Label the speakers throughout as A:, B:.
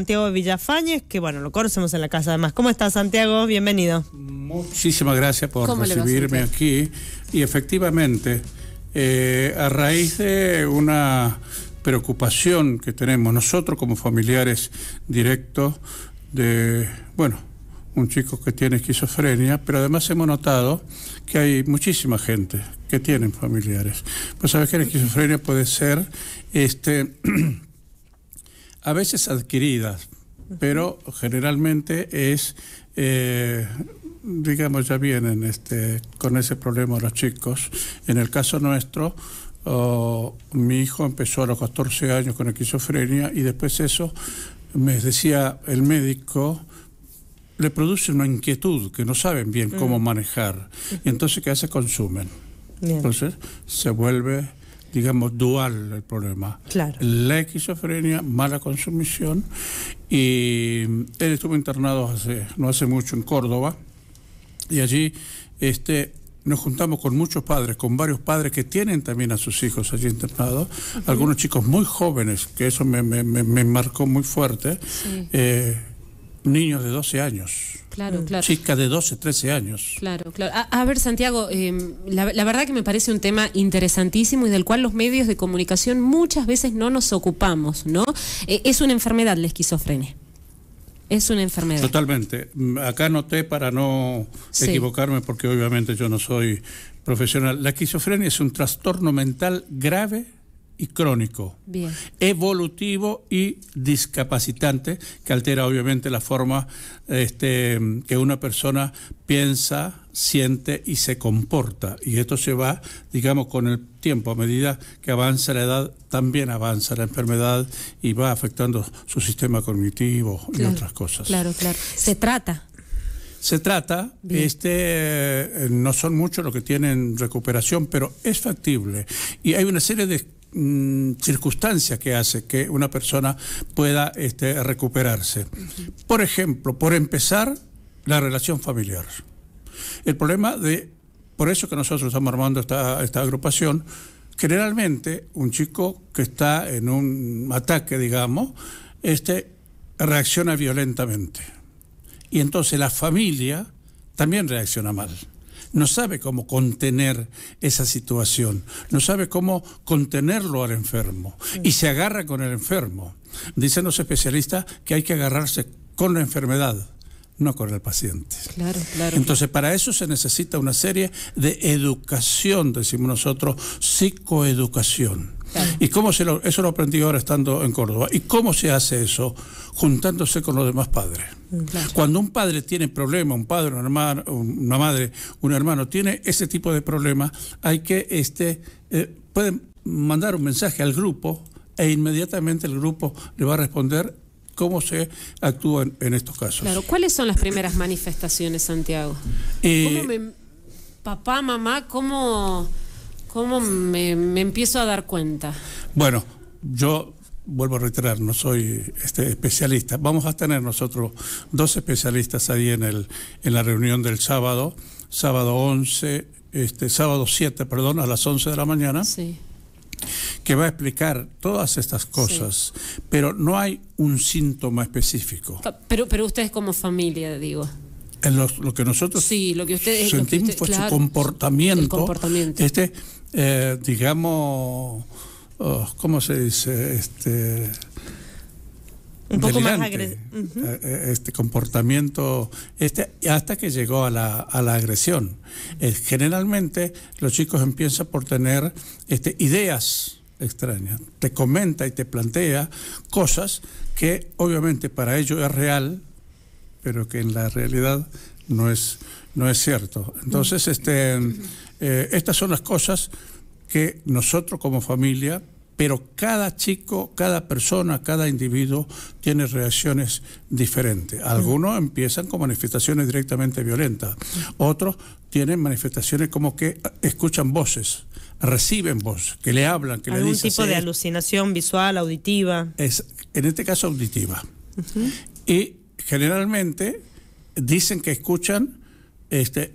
A: Santiago Villafañez, que bueno, lo conocemos en la casa además. ¿Cómo estás, Santiago? Bienvenido. Muchísimas
B: gracias por recibirme aquí. Y efectivamente, eh, a raíz de una preocupación que tenemos nosotros como familiares directos de, bueno, un chico que tiene esquizofrenia, pero además hemos notado que hay muchísima gente que tiene familiares. Pues sabes que la esquizofrenia puede ser este a veces adquiridas, pero generalmente es, eh, digamos, ya vienen este, con ese problema los chicos. En el caso nuestro, oh, mi hijo empezó a los 14 años con esquizofrenia y después eso, me decía el médico, le produce una inquietud que no saben bien cómo mm. manejar. Y entonces, ¿qué hace? Consumen. Entonces, se vuelve digamos, dual el problema. Claro. La esquizofrenia, mala consumición. Y él estuvo internado hace, no hace mucho en Córdoba. Y allí este, nos juntamos con muchos padres, con varios padres que tienen también a sus hijos allí internados, algunos chicos muy jóvenes, que eso me, me, marcó muy fuerte. Sí. Eh, niños de 12 años. Claro, mm. claro. Chicas de 12, 13 años.
C: Claro, claro. A, ver, Santiago, em, la, verdad que me parece un tema interesantísimo y del cual los medios de comunicación muchas veces no nos ocupamos, ¿no? Eh, es una enfermedad la esquizofrenia. Es una enfermedad.
B: Totalmente. Mm, acá noté para no equivocarme, porque obviamente yo no soy profesional. La esquizofrenia es un trastorno mental grave y crónico, Bien. evolutivo y discapacitante, que altera obviamente la forma este, que una persona piensa, siente y se comporta. Y esto se va, digamos, con el tiempo, a medida que avanza la edad, también avanza la enfermedad y va afectando su sistema cognitivo y otras cosas.
C: Claro, claro. Se trata.
B: Se trata, este, eh, no son muchos los que tienen recuperación, pero es factible. Y hay una serie de Mm, circunstancias que hace que una persona pueda este, recuperarse. Por ejemplo, por empezar, la relación familiar. El problema de, por eso que nosotros estamos armando esta, esta agrupación, generalmente un chico que está en un ataque, digamos, este, reacciona violentamente. Y entonces la familia también reacciona mal no sabe cómo contener esa situación, no sabe cómo contenerlo al enfermo y se agarra con el enfermo. Dicen los especialistas que hay que agarrarse con la enfermedad, no con el paciente.
C: Claro, claro. Entonces,
B: para eso se necesita una serie de educación, decimos nosotros, psicoeducación ¿Y cómo se eso lo aprendí ahora estando en Córdoba? ¿Y cómo se hace eso? Juntándose con los demás padres. Mm, Cuando un padre tiene problemas, un padre, una, una madre, un hermano tiene ese tipo de problemas, hay que, este, eh, pueden mandar un mensaje al grupo e inmediatamente el grupo le va a responder cómo se actúa en, estos casos.
C: Claro, ¿cuáles son las primeras manifestaciones, Santiago?
B: Eh,
C: papá, mamá, cómo ¿Cómo me, empiezo a dar cuenta?
B: Bueno, yo vuelvo a reiterar, no soy este, especialista. Vamos a tener nosotros dos especialistas ahí en, el, en la reunión del sábado, sábado 11, este, sábado 7, perdón, a las 11 de la mañana. Sí. que va a explicar todas estas cosas, pero no hay un síntoma específico.
C: Pero, pero ustedes como familia, digo
B: en lo que nosotros
C: sentimos
A: fue su
B: comportamiento, este eh, digamos oh, cómo se dice este
A: un poco más agresivo. Eh,
B: eh, este comportamiento, este, hasta que llegó a la, a la agresión. generalmente los chicos empiezan por tener este, ideas extrañas. Te comenta y te plantea cosas que obviamente para ellos es real, pero que en la realidad no es, no es cierto. Entonces, este, eh, estas son las cosas que nosotros como familia, pero cada chico, cada persona, cada individuo tiene reacciones diferentes. Algunos empiezan con manifestaciones directamente violentas, otros tienen manifestaciones como que escuchan voces reciben voz, que le hablan, que le dicen. Algún tipo de
A: alucinación visual, auditiva.
B: Es, en este caso, auditiva. Y generalmente dicen que escuchan, este,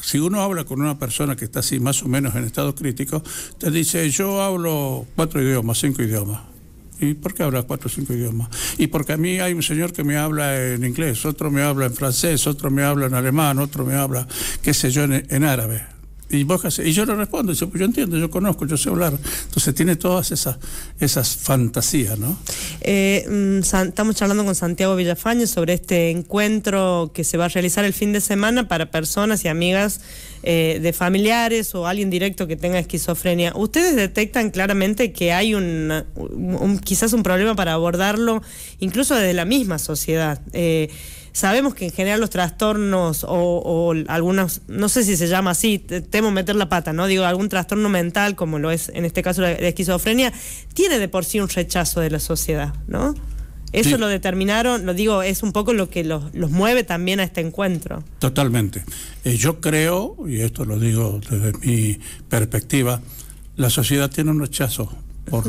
B: si uno habla con una persona que está así más o menos en estado crítico, te dice, yo hablo cuatro idiomas, cinco idiomas. ¿Y por qué hablas cuatro o cinco idiomas? Y porque a mí hay un señor que me habla en inglés, otro me habla en francés, otro me habla en alemán, otro me habla, qué sé yo, en árabe. ¿Y Y yo le respondo, yo entiendo, yo conozco, yo sé hablar. Entonces tiene todas esas, esas fantasías, ¿no?
A: Eh, mm, estamos charlando con Santiago Villafañe sobre este encuentro que se va a realizar el fin de semana para personas y amigas eh, de familiares o alguien directo que tenga esquizofrenia. ¿Ustedes detectan claramente que hay un, quizás un problema para abordarlo incluso desde la misma sociedad? Eh, Sabemos que en general los trastornos o, algunos, no sé si se llama así, temo meter la pata, ¿no? Digo, algún trastorno mental, como lo es en este caso la, esquizofrenia, tiene de por sí un rechazo de la sociedad, ¿no? Eso lo determinaron, lo digo, es un poco lo que los, mueve también a este encuentro.
B: Totalmente. Eh, yo creo, y esto lo digo desde mi perspectiva, la sociedad tiene un rechazo por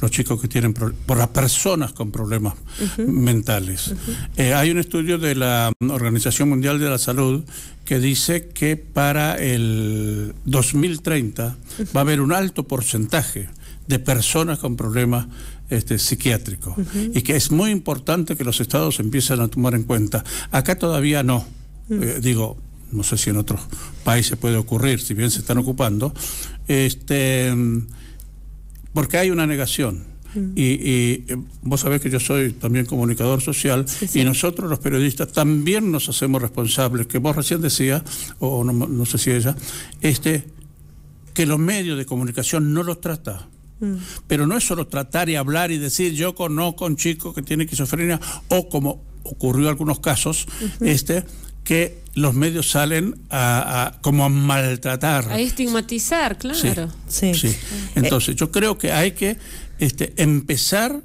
B: los chicos que tienen, por las personas con problemas mentales. Eh, hay un estudio de la Organización Mundial de la Salud que dice que para el 2030 va a haber un alto porcentaje de personas con problemas este, psiquiátricos y que es muy importante que los estados empiecen a tomar en cuenta. Acá todavía no, eh, digo, no sé si en otros países puede ocurrir, si bien se están ocupando, este, porque hay una negación. Mm. Y, y, eh, vos sabés que yo soy también comunicador social y nosotros los periodistas también nos hacemos responsables, que vos recién decías, o no, sé si ella, este, que los medios de comunicación no los trata. Mm. Pero no es solo tratar y hablar y decir yo conozco a un chico que tiene esquizofrenia o como ocurrió en algunos casos, este, que los medios salen a, como a maltratar. A
C: estigmatizar, claro. Sí, sí. Entonces,
B: yo creo que hay que este, empezar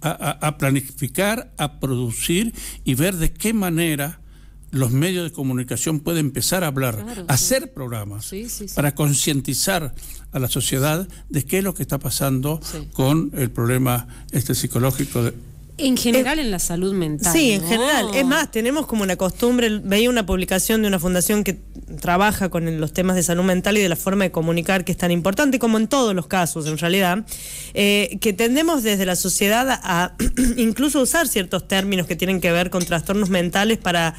B: a, planificar, a producir y ver de qué manera los medios de comunicación pueden empezar a hablar, a hacer programas para concientizar a la sociedad de qué es lo que está pasando con el problema este psicológico de,
A: en general en la salud mental. Sí, en general. Es más, tenemos como una costumbre, veía una publicación de una fundación que trabaja con los temas de salud mental y de la forma de comunicar que es tan importante, como en todos los casos en realidad, eh, que tendemos desde la sociedad a incluso usar ciertos términos que tienen que ver con trastornos mentales para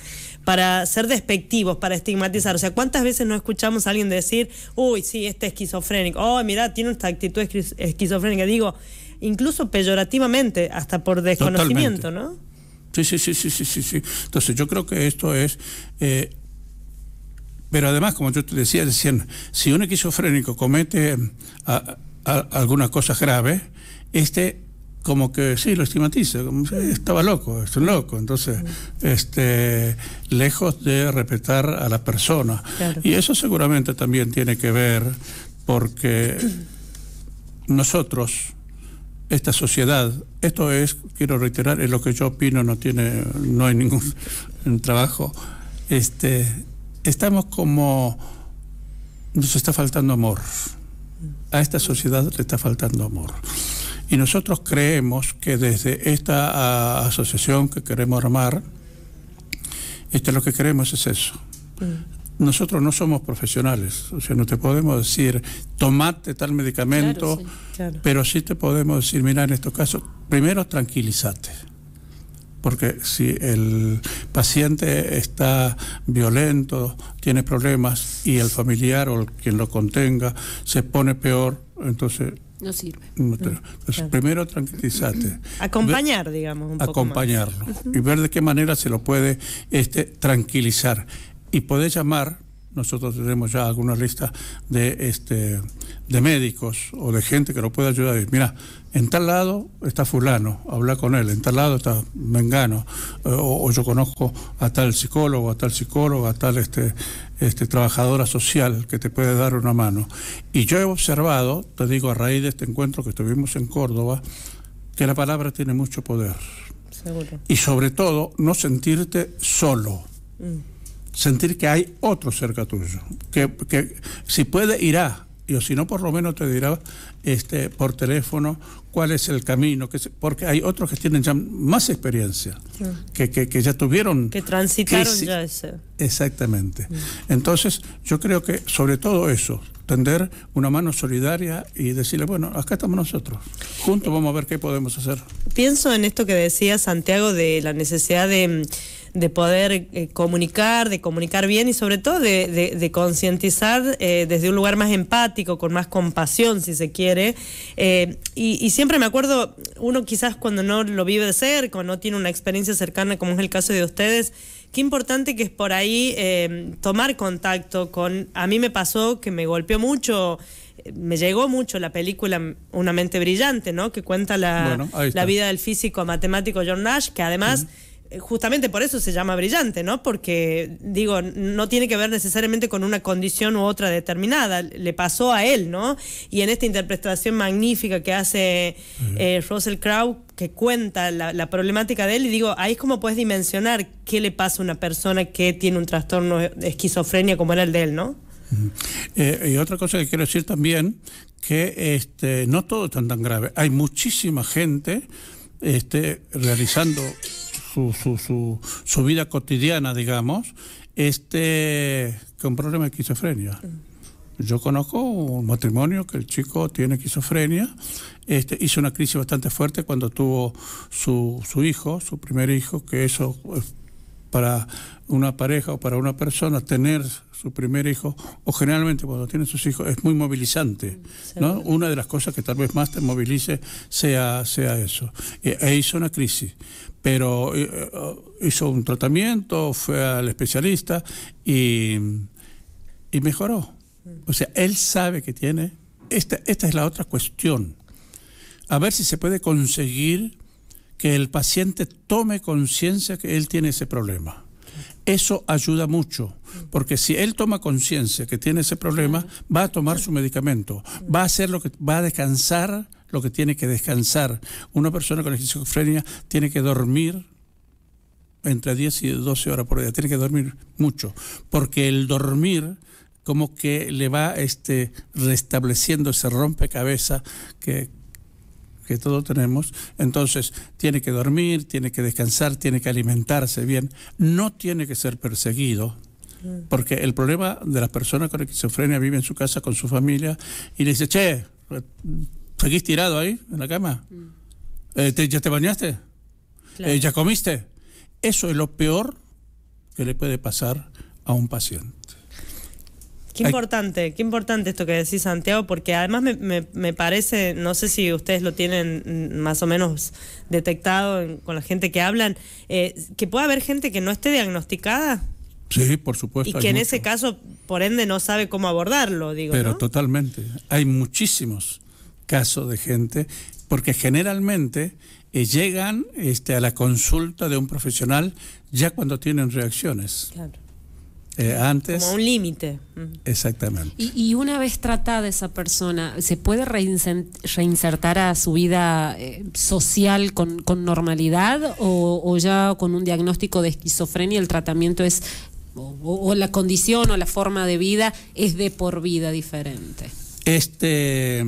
A: para ser despectivos, para estigmatizar. O sea, ¿cuántas veces no escuchamos a alguien decir, uy, sí, este es esquizofrénico, oh, mira, tiene esta actitud esquizofrénica? Digo, incluso peyorativamente, hasta por desconocimiento, ¿no?
B: Sí, sí, sí, sí, sí, sí, Entonces yo creo que esto es... Eh, pero además, como yo te decía, decían, si un esquizofrénico comete eh, algunas cosas graves, este como que sí, lo estigmatiza, estaba loco, es un loco. Entonces, este, lejos de respetar a la persona. Y eso seguramente también tiene que ver porque nosotros, esta sociedad. Esto es, quiero reiterar, es lo que yo opino, no tiene, no hay ningún trabajo. Este, estamos como nos está faltando amor. A esta sociedad le está faltando amor. Y nosotros creemos que desde esta ah, asociación que queremos armar, este, lo que queremos es eso nosotros no somos profesionales, o sea, no te podemos decir, tomate tal medicamento, pero sí te podemos decir, mira, en estos casos, primero tranquilízate. Porque si el paciente está violento, tiene problemas y el familiar o quien lo contenga se pone peor, entonces no sirve. Primero tranquilízate.
A: Acompañar, digamos. Un acompañarlo. Poco más. Y
B: ver de qué manera se lo puede este, tranquilizar y podés llamar, nosotros tenemos ya alguna lista de, este, de médicos o de gente que lo puede ayudar. Mira, en tal lado está fulano, habla con él, en tal lado está Mengano, eh, o, yo conozco a tal psicólogo, a tal psicóloga, a tal este, este, trabajadora social que te puede dar una mano. Y yo he observado, te digo a raíz de este encuentro que tuvimos en Córdoba, que la palabra tiene mucho poder. Y sobre todo, no sentirte solo. Mm sentir que hay otro cerca tuyo, que, que si puede irá, o si no por lo menos te dirá este, por teléfono cuál es el camino, que, porque hay otros que tienen ya más experiencia, que, que, ya tuvieron... Que transitaron ya ese. Exactamente. Mm. Entonces, yo creo que sobre todo eso, tender una mano solidaria y decirle, bueno, acá estamos nosotros, juntos vamos a ver qué podemos hacer.
A: Pienso en esto que decía Santiago de la necesidad de mm, de poder eh, comunicar, de comunicar bien y sobre todo de, concientizar eh, desde un lugar más empático, con más compasión, si se quiere. Eh, y, siempre me acuerdo, uno quizás cuando no lo vive de cerca cuando no tiene una experiencia cercana, como es el caso de ustedes, qué importante que es por ahí tomar contacto con... A mí me pasó que me golpeó mucho me llegó mucho la película Una mente brillante, ¿no? Que cuenta la, vida del físico matemático John Nash, que además justamente por eso se llama brillante, ¿no? Porque, digo, no tiene que ver necesariamente con una condición u otra determinada, le pasó a él, ¿no? Y en esta interpretación magnífica que hace eh, Russell Crowe, que cuenta la, problemática de él, y digo, ahí es como puedes dimensionar qué le pasa a una persona que tiene un trastorno esquizofrenia como era el de él, ¿no?
B: Eh, y otra cosa que quiero decir también, que este, no todo es tan tan grave. Hay muchísima gente este, realizando su, su, su, vida cotidiana, digamos, este, un problema de esquizofrenia. Mm. Yo conozco un matrimonio que el chico tiene esquizofrenia, este, hizo una crisis bastante fuerte cuando tuvo su, su hijo, su primer hijo, que eso eh, para una pareja o para una persona tener su primer hijo, o generalmente cuando tienen sus hijos, es muy movilizante. Mm, ¿no? Una de las cosas que tal vez más te movilice sea, sea eso. Eh, e, hizo una crisis, pero eh, eh, hizo un tratamiento, fue al especialista y, y mejoró. O sea, él sabe que tiene... Esta, esta es la otra cuestión. A ver si se puede conseguir que el paciente tome conciencia que él tiene ese problema. Eso ayuda mucho, porque si él toma conciencia que tiene ese problema, va a tomar su medicamento, va a hacer lo que va a descansar lo que tiene que descansar. Una persona con esquizofrenia tiene que dormir entre 10 y 12 horas por día, tiene que dormir mucho, porque el dormir como que le va este, restableciendo ese rompecabeza que, que todos tenemos, entonces tiene que dormir, tiene que descansar, tiene que alimentarse bien, no tiene que ser perseguido, porque el problema de las personas con esquizofrenia vive en su casa con su familia y le dice, che, ¿seguís tirado ahí en la cama? Mm. Eh, ¿Ya te bañaste? Eh, ¿Ya comiste? Eso es lo peor que le puede pasar a un paciente.
A: Qué importante, qué importante esto que decís, Santiago, porque además me, parece, no sé si ustedes lo tienen más o menos detectado con la gente que hablan, eh, que puede haber gente que no esté diagnosticada.
B: Sí, por supuesto. Y que en ese
A: caso, por ende, no sabe cómo abordarlo, digo. Pero
B: totalmente. Hay muchísimos casos de gente, porque generalmente eh, llegan este, a la consulta de un profesional ya cuando tienen reacciones. Claro. Eh, antes. Como un límite. Exactamente.
C: Y, una vez tratada esa persona, ¿se puede reinsertar a su vida eh, social con, normalidad o, ya con un diagnóstico de esquizofrenia el tratamiento es, o, la condición o la forma de vida es de por vida diferente?
B: Este,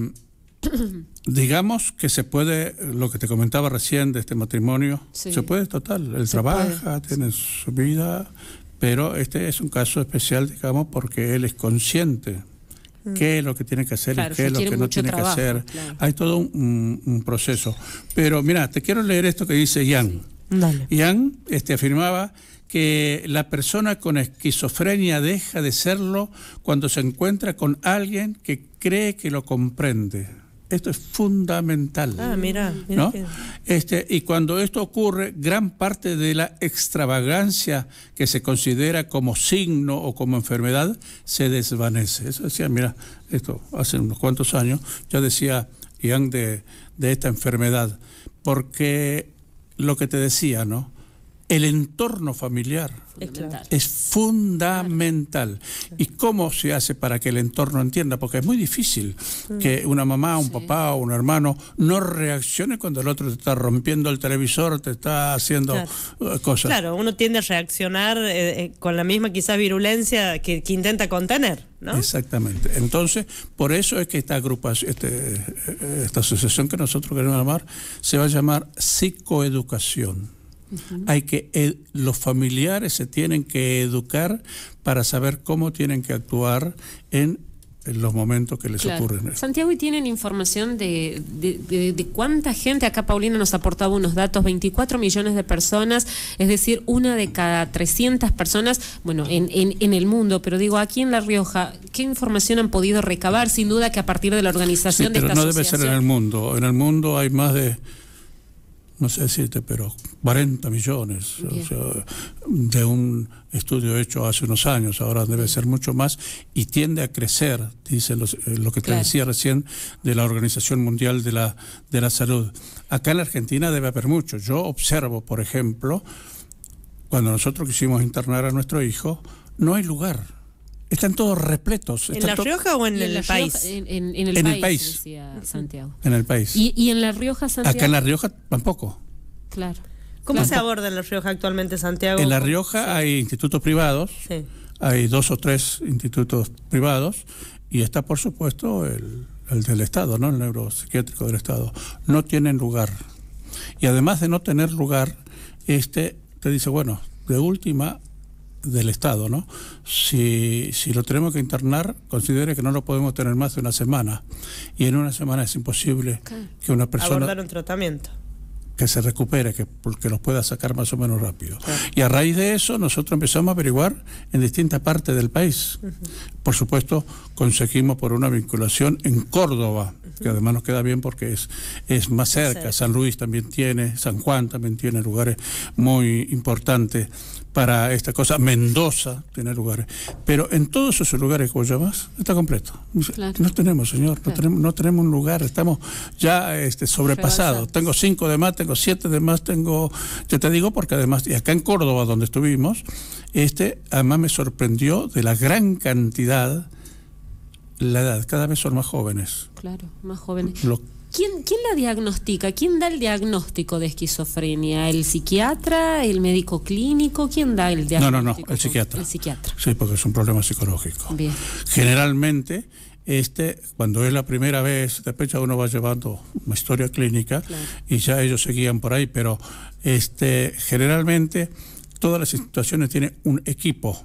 B: digamos que se puede, lo que te comentaba recién de este matrimonio, se puede total, él trabaja, tiene su vida pero este es un caso especial, digamos, porque él es consciente mm. qué es lo que tiene que hacer y qué es lo que no tiene que hacer. Hay todo un, proceso. Pero mira, te quiero leer esto que dice Jan. Jan Yang este, afirmaba que la persona con esquizofrenia deja de serlo cuando se encuentra con alguien que cree que lo comprende. Esto es fundamental. Ah, mira. este, y cuando esto ocurre, gran parte de la extravagancia que se considera como signo o como enfermedad se desvanece. Eso decía, mira, esto hace unos cuantos años, ya decía Ian de esta enfermedad, porque lo que te decía, ¿no? el entorno familiar es fundamental. ¿Y cómo se hace para que el entorno entienda? Porque es muy difícil mm. que una mamá, un papá o un hermano no reaccione cuando el otro te está rompiendo el televisor, te está haciendo eh, cosas. Claro,
A: uno tiende a reaccionar eh, eh, con la misma quizás virulencia que, intenta contener.
B: ¿no? Exactamente. Entonces, por eso es que esta agrupación, este, esta asociación que nosotros queremos llamar, se va a llamar psicoeducación. Hay que los familiares se tienen que educar para saber cómo tienen que actuar en los momentos que les ocurren.
C: Santiago, ¿y tienen información de, cuánta gente? Acá Paulina nos aportaba unos datos, 24 millones de personas, es decir, una de cada 300 personas, bueno, en, en, el mundo, pero digo, aquí en La Rioja, ¿qué información han podido recabar? Sin duda que a partir de la organización sí, pero de no debe ser en el
B: mundo, en el mundo hay más de no sé decirte, pero 40 millones de un estudio hecho hace unos años, ahora debe ser mucho más, y tiende a crecer, dice eh, lo que te decía recién de la Organización Mundial de la, de la Salud. Acá en la Argentina debe haber mucho. Yo observo, por ejemplo, cuando nosotros quisimos internar a nuestro hijo, no hay lugar están todos repletos. ¿En La
A: Rioja o en, el, país? En, el, país,
C: En
B: el país.
A: ¿Y, en La Rioja, Santiago? Acá en La
B: Rioja tampoco. Claro. ¿Cómo se
A: aborda en La Rioja actualmente, Santiago? En La
B: Rioja hay institutos privados, hay dos o tres institutos privados, y está, por supuesto, el, el del Estado, ¿no? El neuropsiquiátrico del Estado. No tienen lugar. Y además de no tener lugar, este te dice, bueno, de última del Estado, ¿no? Si, si lo tenemos que internar, considere que no lo podemos tener más de una semana. Y en una semana es imposible
A: que una persona... Abordar un tratamiento
B: que se recupere, que, que los pueda sacar más o menos rápido. Y a raíz de eso nosotros empezamos a averiguar en distintas partes del país. Por supuesto, conseguimos por una vinculación en Córdoba, que además nos queda bien porque es, es más cerca. San Luis también tiene, San Juan también tiene lugares muy importantes para esta cosa. Mendoza tiene lugares. Pero en todos esos lugares que llamas? está completo. No tenemos, señor, no, tenemos, un lugar, estamos ya este, sobrepasados. Tengo cinco de más, tengo siete de más, tengo, ya te digo, porque además, y acá en Córdoba, donde estuvimos, este, además me sorprendió de la gran cantidad la edad, cada vez son más jóvenes.
C: Claro, más jóvenes. ¿Quién, la diagnostica? ¿Quién da el diagnóstico de esquizofrenia? ¿El psiquiatra? ¿El médico clínico? ¿Quién da el diagnóstico?
B: No, no, no, el psiquiatra. El psiquiatra. Sí, porque es un problema psicológico. Bien. Generalmente, este, cuando es la primera vez, de fecha uno va llevando una historia clínica y ya ellos seguían por ahí, pero este, generalmente todas las situaciones tienen un equipo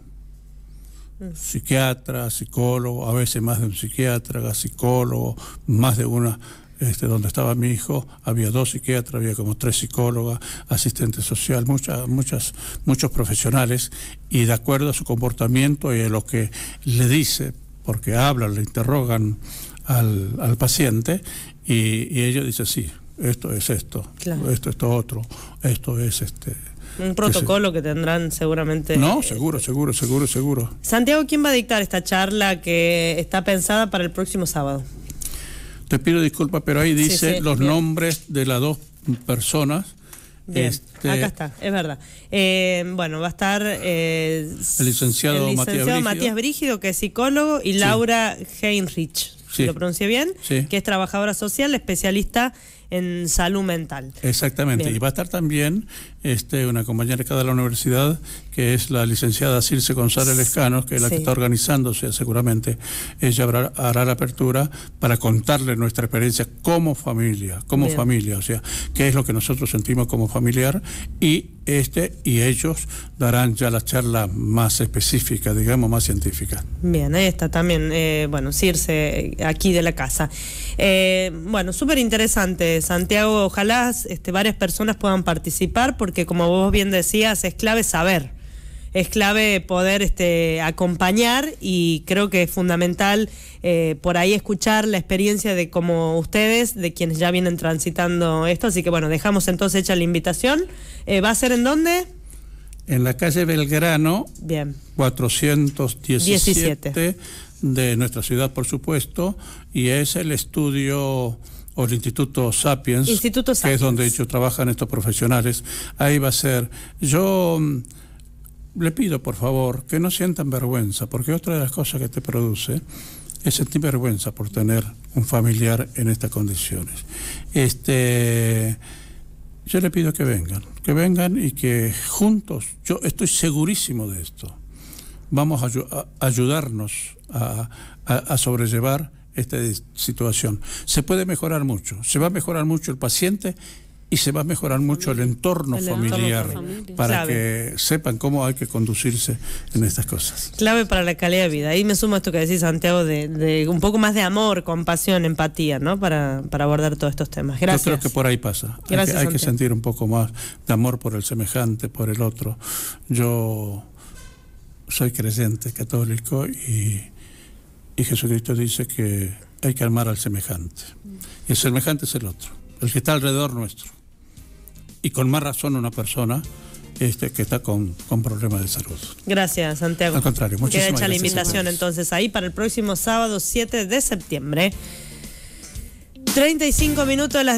B: mm. psiquiatra, psicólogo, a veces más de un psiquiatra, psicólogo, más de una este, donde estaba mi hijo, había dos psiquiatras, había como tres psicólogas, asistente social, muchas, muchas, muchos profesionales, y de acuerdo a su comportamiento y a lo que le dice, porque hablan, le interrogan al, al paciente, y, ella dice, sí, esto es esto, esto es otro, esto es este
A: un protocolo que, tendrán seguramente. No, eh,
B: seguro, seguro, seguro, seguro.
A: Santiago, ¿quién va a dictar esta charla que está pensada para el próximo sábado?
B: Te pido disculpas, pero ahí dice los nombres de las dos personas.
A: Este, acá está, es verdad. Eh, bueno, va a estar eh, el licenciado, Matías, Brígido. que es psicólogo, y Laura Heinrich, si ¿lo pronuncie bien? Que es trabajadora social, especialista en salud mental.
B: Exactamente, y va a estar también este, una compañera acá de la universidad, que es la licenciada Circe González Canos, que es la que está organizándose seguramente, ella hará la apertura para contarle nuestra experiencia como familia, como familia, o sea, qué es lo que nosotros sentimos como familiar y este y ellos darán ya la charla más específica, digamos, más científica.
A: Bien, ahí está también, eh, bueno, Circe, eh, aquí de la casa. Eh, bueno, súper interesante, Santiago, ojalá este, varias personas puedan participar porque que como vos bien decías, es clave saber, es clave poder este, acompañar y creo que es fundamental eh, por ahí escuchar la experiencia de como ustedes, de quienes ya vienen transitando esto, así que bueno, dejamos entonces hecha la invitación. Eh, ¿Va a ser en dónde?
B: En la calle Belgrano, Bien. 417 de nuestra ciudad, por supuesto, y es el estudio o el Instituto Sapiens, que es donde ellos trabajan estos profesionales, ahí va a ser. Yo mm, le pido, por favor, que no sientan vergüenza, porque otra de las cosas que te produce es sentir vergüenza por tener un familiar en estas condiciones. Este, yo le pido que vengan, que vengan y que juntos, yo estoy segurísimo de esto, vamos a, ayudarnos a sobrellevar esta situación. Se puede mejorar mucho, se va a mejorar mucho el paciente y se va a mejorar mucho el entorno familiar para que sepan cómo hay que conducirse en estas cosas.
A: Clave para la calidad de vida. Ahí me sumo a esto que decís, Santiago, de, un poco más de amor, compasión, empatía, ¿no? Para, para abordar todos estos temas. Gracias. Yo creo que por ahí pasa.
B: hay que sentir un poco más de amor por el semejante, por el otro. Yo soy creyente católico y y Jesucristo dice que hay que amar al semejante. Y el semejante es el otro, el que está alrededor nuestro. Y con más razón una persona este, que está con, problemas de salud.
A: Gracias, Santiago. Al contrario, muchísimas Queda hecha la invitación entonces ahí para el próximo sábado 7 de septiembre. 35 minutos de las